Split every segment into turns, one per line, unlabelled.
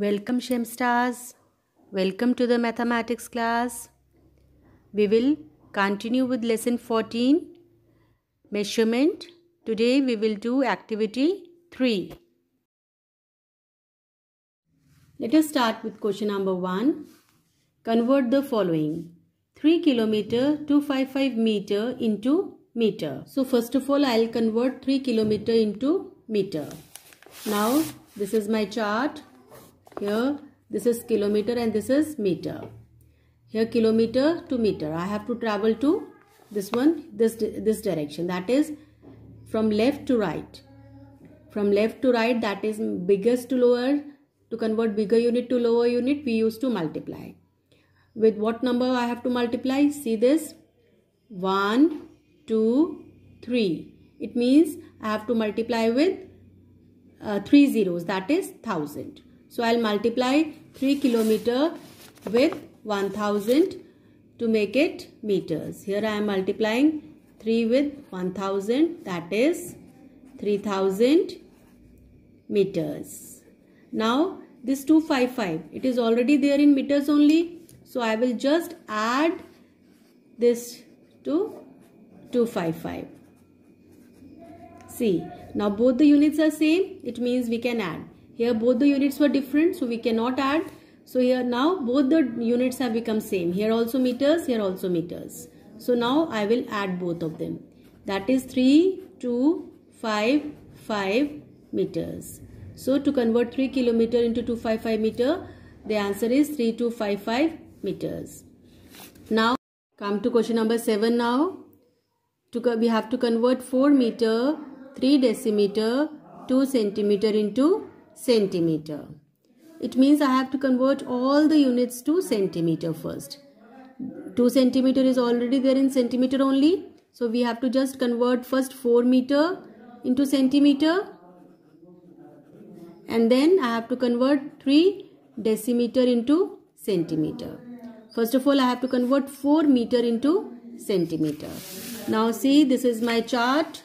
Welcome Shemstars. Welcome to the mathematics class. We will continue with lesson 14 measurement. Today we will do activity 3. Let us start with question number 1. Convert the following 3 kilometer 255 meter into meter. So first of all I will convert 3 kilometer into meter. Now this is my chart here this is kilometer and this is meter. Here kilometer to meter. I have to travel to this one, this, this direction. That is from left to right. From left to right that is biggest to lower. To convert bigger unit to lower unit we used to multiply. With what number I have to multiply? See this. 1, 2, 3. It means I have to multiply with uh, 3 zeros that is 1000. So I'll multiply 3 kilometer with 1000 to make it meters. Here I am multiplying 3 with 1000 that is 3000 meters. Now this 255 it is already there in meters only. So I will just add this to 255. See now both the units are same it means we can add here both the units were different, so we cannot add. So here now both the units have become same. Here also meters, here also meters. So now I will add both of them. That is 3, 2, 5, 5 meters. So to convert 3 kilometer into 255 meter, the answer is 3255 meters. Now come to question number 7 now. To, we have to convert 4 meter, 3 decimeter, 2 centimeter into centimeter. It means I have to convert all the units to centimeter first. 2 centimeter is already there in centimeter only. So we have to just convert first 4 meter into centimeter. And then I have to convert 3 decimeter into centimeter. First of all I have to convert 4 meter into centimeter. Now see this is my chart.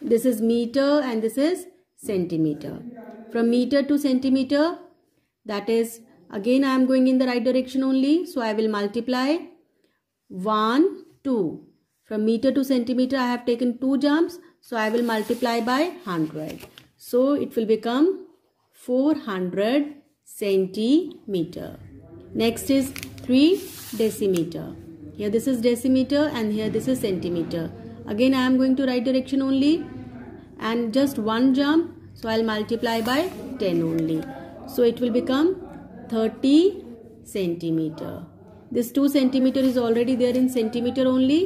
This is meter and this is centimeter. From meter to centimeter, that is, again I am going in the right direction only. So I will multiply 1, 2. From meter to centimeter, I have taken 2 jumps. So I will multiply by 100. So it will become 400 centimeter. Next is 3 decimeter. Here this is decimeter and here this is centimeter. Again I am going to right direction only and just one jump so I'll multiply by 10 only so it will become 30 centimeter this 2 centimeter is already there in centimeter only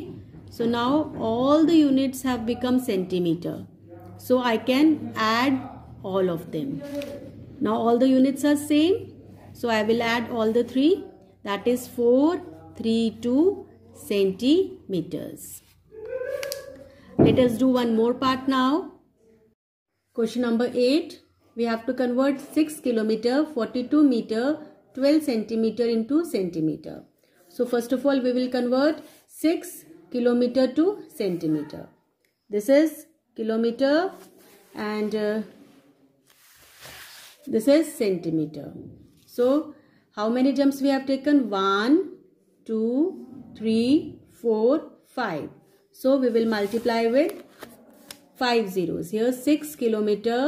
so now all the units have become centimeter so I can add all of them now all the units are same so I will add all the three that is 4 3 2 centimeters let us do one more part now Question number 8. We have to convert 6 kilometer, 42 meter, 12 centimeter into centimeter. So first of all we will convert 6 kilometer to centimeter. This is kilometer and uh, this is centimeter. So how many jumps we have taken? 1, 2, 3, 4, 5. So we will multiply with five zeros. Here 6 kilometer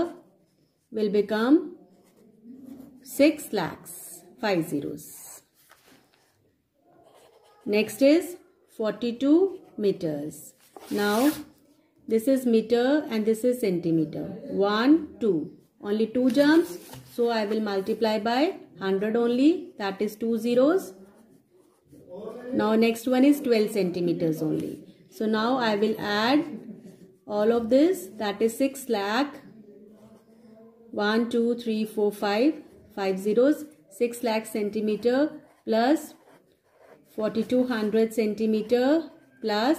will become 6 lakhs, five zeros. Next is 42 meters. Now this is meter and this is centimeter. 1, 2. Only 2 jumps. So I will multiply by 100 only. That is 2 zeros. Now next one is 12 centimeters only. So now I will add all of this that is 6 lakh 1 2 3 4 5 5 zeros 6 lakh centimeter plus 4200 centimeter plus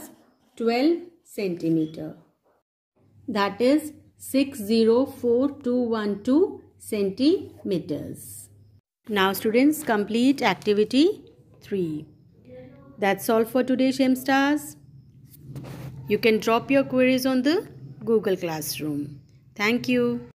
12 centimeter that is 604212 centimeters now students complete activity 3 that's all for today shem stars you can drop your queries on the Google Classroom. Thank you.